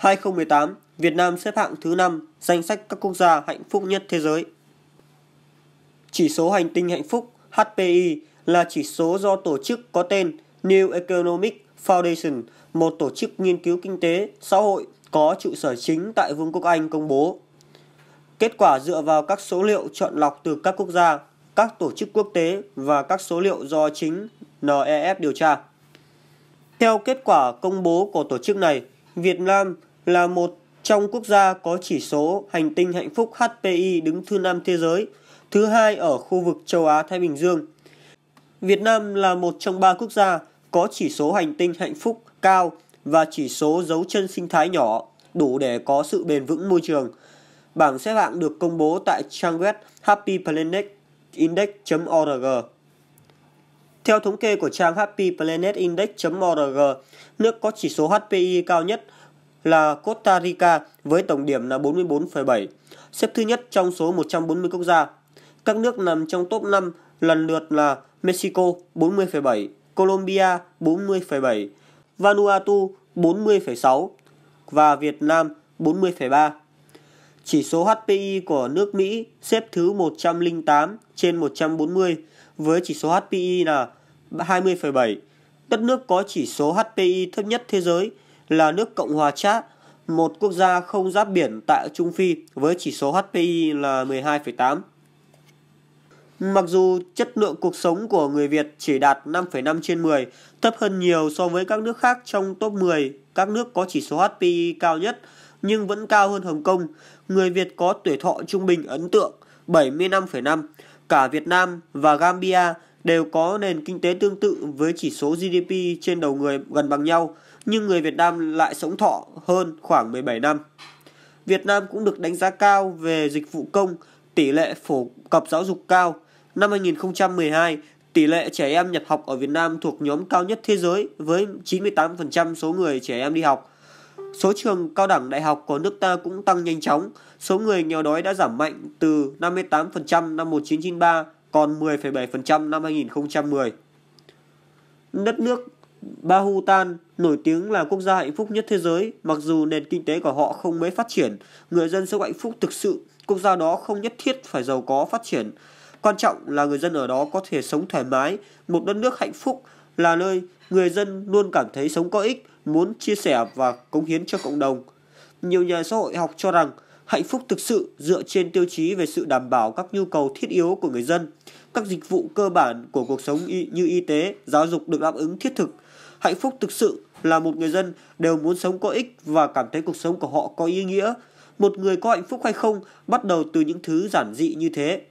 2018, Việt Nam xếp hạng thứ 5 danh sách các quốc gia hạnh phúc nhất thế giới. Chỉ số hành tinh hạnh phúc HPI là chỉ số do tổ chức có tên New Economic Foundation, một tổ chức nghiên cứu kinh tế, xã hội có trụ sở chính tại Vương quốc Anh công bố. Kết quả dựa vào các số liệu chọn lọc từ các quốc gia, các tổ chức quốc tế và các số liệu do chính NEF điều tra. Theo kết quả công bố của tổ chức này, Việt Nam là một trong quốc gia có chỉ số hành tinh hạnh phúc HPI đứng thứ năm thế giới, thứ hai ở khu vực châu Á Thái Bình Dương. Việt Nam là một trong ba quốc gia có chỉ số hành tinh hạnh phúc cao và chỉ số dấu chân sinh thái nhỏ, đủ để có sự bền vững môi trường. Bảng xếp hạng được công bố tại trang web happyplanetindex.org. Theo thống kê của trang happyplanetindex.org, nước có chỉ số HPI cao nhất – là Costa Rica với tổng điểm là 44,7, xếp thứ nhất trong số 140 quốc gia. Các nước nằm trong top 5 lần lượt là Mexico 40,7, Colombia 40,7, Vanuatu 40,6 và Việt Nam 40,3. Chỉ số HPI của nước Mỹ xếp thứ 108 trên 140 với chỉ số HPI là 20,7. Đất nước có chỉ số HPI thấp nhất thế giới là nước Cộng hòa Chad, một quốc gia không giáp biển tại Trung Phi với chỉ số HPI là 12,8. Mặc dù chất lượng cuộc sống của người Việt chỉ đạt 5,5 trên 10, thấp hơn nhiều so với các nước khác trong top 10, các nước có chỉ số HPI cao nhất, nhưng vẫn cao hơn Hồng Kông, người Việt có tuổi thọ trung bình ấn tượng 75,5. Cả Việt Nam và Gambia đều có nền kinh tế tương tự với chỉ số GDP trên đầu người gần bằng nhau, nhưng người Việt Nam lại sống thọ hơn khoảng 17 năm. Việt Nam cũng được đánh giá cao về dịch vụ công, tỷ lệ phổ cập giáo dục cao. Năm 2012, tỷ lệ trẻ em nhập học ở Việt Nam thuộc nhóm cao nhất thế giới với 98% số người trẻ em đi học. Số trường cao đẳng đại học của nước ta cũng tăng nhanh chóng, số người nghèo đói đã giảm mạnh từ 58% năm 1993 còn 10,7% năm 2010. Đất nước Bhutan nổi tiếng là quốc gia hạnh phúc nhất thế giới, mặc dù nền kinh tế của họ không mấy phát triển, người dân sống hạnh phúc thực sự, quốc gia đó không nhất thiết phải giàu có phát triển. Quan trọng là người dân ở đó có thể sống thoải mái, một đất nước hạnh phúc là nơi người dân luôn cảm thấy sống có ích, muốn chia sẻ và cống hiến cho cộng đồng. Nhiều nhà xã hội học cho rằng hạnh phúc thực sự dựa trên tiêu chí về sự đảm bảo các nhu cầu thiết yếu của người dân các dịch vụ cơ bản của cuộc sống như y tế, giáo dục được đáp ứng thiết thực. Hạnh phúc thực sự là một người dân đều muốn sống có ích và cảm thấy cuộc sống của họ có ý nghĩa. Một người có hạnh phúc hay không bắt đầu từ những thứ giản dị như thế.